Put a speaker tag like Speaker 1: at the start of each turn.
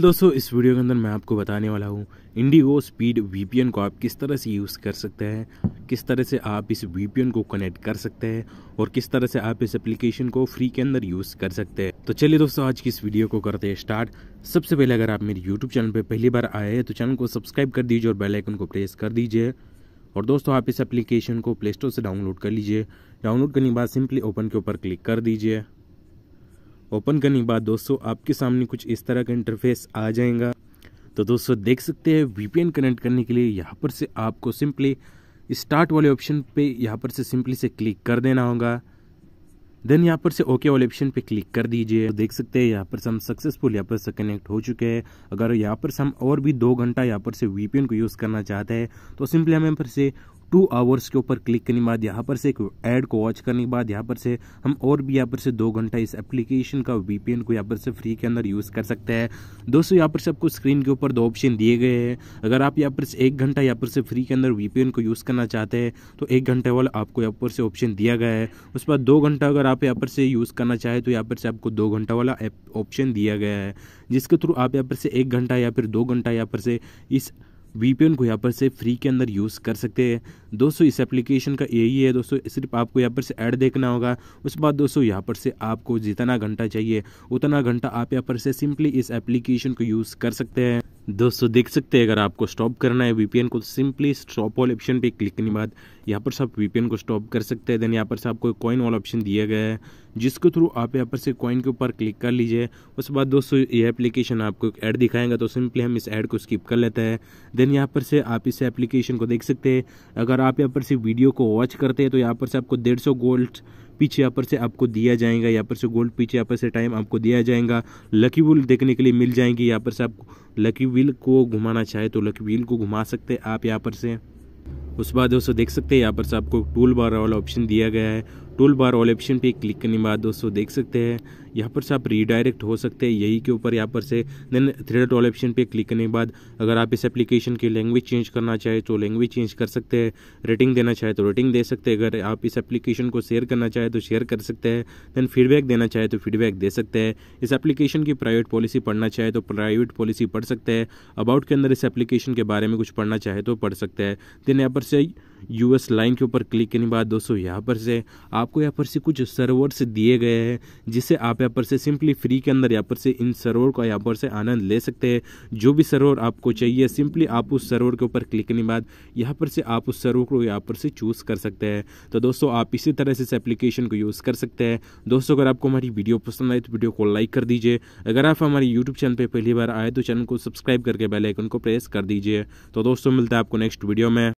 Speaker 1: दोस्तों इस वीडियो के अंदर मैं आपको बताने वाला हूँ इंडिगो स्पीड वीपीएन को आप किस तरह से यूज़ कर सकते हैं किस तरह से आप इस वीपीएन को कनेक्ट कर सकते हैं और किस तरह से आप इस एप्लीकेशन को फ्री के अंदर यूज़ कर सकते हैं तो चलिए दोस्तों आज की इस वीडियो को करते हैं स्टार्ट सबसे पहले अगर आप मेरे यूट्यूब चैनल पर पहली बार आए हैं तो चैनल को सब्सक्राइब कर दीजिए और बेलाइकन को प्रेस कर दीजिए और दोस्तों आप इस एप्लीकेशन को प्ले स्टोर से डाउनलोड कर लीजिए डाउनलोड करने के बाद सिंपली ओपन के ऊपर क्लिक कर दीजिए ओपन करने के बाद दोस्तों आपके सामने कुछ इस तरह का इंटरफेस आ जाएगा तो दोस्तों देख सकते हैं वीपीएन कनेक्ट करने के लिए यहाँ पर से आपको सिंपली स्टार्ट वाले ऑप्शन पे यहाँ पर से सिंपली से क्लिक कर देना होगा देन यहाँ पर से ओके वाले ऑप्शन पे क्लिक कर दीजिए तो देख सकते हैं यहाँ पर से हम सक्सेसफुल यहाँ पर से कनेक्ट हो चुके हैं अगर यहाँ पर से हम और भी दो घंटा यहाँ पर से वीपीएन को यूज़ करना चाहते हैं तो सिंपली हम यहाँ पर से टू आवर्स के ऊपर क्लिक करने के बाद यहाँ पर से एक ऐड को वॉच करने के बाद यहाँ पर से हम और भी यहाँ पर से दो घंटा इस एप्लीकेशन का वीपीएन को यहाँ पर से फ्री के अंदर यूज़ कर सकते हैं दोस्तों यहाँ पर से आपको स्क्रीन के ऊपर दो ऑप्शन दिए गए हैं अगर आप यहाँ पर से एक घंटा यहाँ पर से फ्री के अंदर वी को यूज़ करना चाहते हैं तो एक घंटे वाला आपको यहाँ पर से ऑप्शन दिया गया है उसके बाद दो घंटा अगर आप यहाँ पर से यूज़ करना चाहें तो यहाँ पर से आपको दो घंटा वाला ऑप्शन दिया गया है जिसके थ्रू आप यहाँ पर से एक घंटा या फिर दो घंटा यहाँ पर से इस वीपीएन को यहाँ पर से फ्री के अंदर यूज़ कर सकते हैं दोस्तों इस एप्लीकेशन का यही है दोस्तों सिर्फ आपको यहाँ पर से ऐड देखना होगा उसके बाद दोस्तों यहाँ पर से आपको जितना घंटा चाहिए उतना घंटा आप यहाँ पर से सिंपली इस एप्लीकेशन को यूज़ कर सकते हैं दोस्तों देख सकते हैं अगर आपको स्टॉप करना है वीपीएन को सिंपली स्टॉप ऑल ऑप्शन पे क्लिक करने बाद यहाँ पर से आप वीपीएन को स्टॉप कर सकते हैं देन यहाँ पर से आपको कॉइन ऑल ऑप्शन दिया गया है जिसके थ्रू आप यहाँ पर से कॉइन के ऊपर क्लिक कर लीजिए उसके बाद दोस्तों ये एप्लीकेशन आपको एक ऐड दिखाएंगा तो सिंपली हम इस ऐड को स्किप कर लेते हैं देन यहाँ पर से आप इस एप्लीकेशन को देख सकते हैं अगर आप यहाँ पर से वीडियो को वॉच करते हैं तो यहाँ पर से आपको डेढ़ गोल्ड पीछे यहाँ पर से आपको दिया जाएगा यहाँ पर से गोल्ड पीछे यहाँ पर से टाइम आपको दिया जाएगा लकी व्हील देखने के लिए मिल जाएंगी यहाँ पर से आप लकी व्हील को घुमाना चाहे तो लकी व्हील को घुमा सकते हैं आप यहाँ पर से उस बाद दोस्तों देख सकते हैं यहाँ पर से आपको टूल बार वाला ऑप्शन दिया गया है टूल बार ऑल ऑप्शन पे क्लिक करने के बाद दोस्तों देख सकते हैं यहाँ पर से आप रीडायरेक्ट हो सकते हैं यही के ऊपर यहाँ पर से then three dot all option पे क्लिक करने के बाद अगर आप इस एप्लीकेशन की लैंग्वेज चेंज करना चाहे तो लैंग्वेज चेंज कर सकते हैं रेटिंग देना चाहे तो रेटिंग दे सकते हैं अगर आप इस एप्लीकेशन को शेयर करना चाहे तो शेयर कर सकते हैं देन फीडबैक देना चाहे तो फीडबैक दे सकते हैं इस एप्लीकेशन की प्राइवेट पॉलिसी पढ़ना चाहे तो प्राइवेट पॉलिसी पढ़ सकते हैं अबाउट के अंदर इस एप्लीकेशन के बारे में कुछ पढ़ना चाहे तो पढ़ सकते हैं देन यहाँ पर से यूएस लाइन के ऊपर क्लिक करने के बाद दोस्तों यहाँ पर से आपको यहाँ पर से कुछ सर्वर्स दिए गए हैं जिसे आप यहाँ पर से सिंपली फ्री के अंदर यहाँ पर से इन सर्वर का यहाँ पर से आनंद ले सकते हैं जो भी सर्वर आपको चाहिए सिंपली आप उस सर्वर के ऊपर क्लिक करने के बाद यहाँ पर से आप उस सर्वर को यहाँ पर से चूज़ कर सकते हैं तो दोस्तों आप इसी तरह से इस एप्लीकेशन को यूज़ कर सकते हैं दोस्तों अगर आपको हमारी वीडियो पसंद आए तो वीडियो को लाइक कर दीजिए अगर आप हमारे यूट्यूब चैनल पर पहली बार आए तो चैनल को सब्सक्राइब करके बेलाइकन को प्रेस कर दीजिए तो दोस्तों मिलता है आपको नेक्स्ट वीडियो में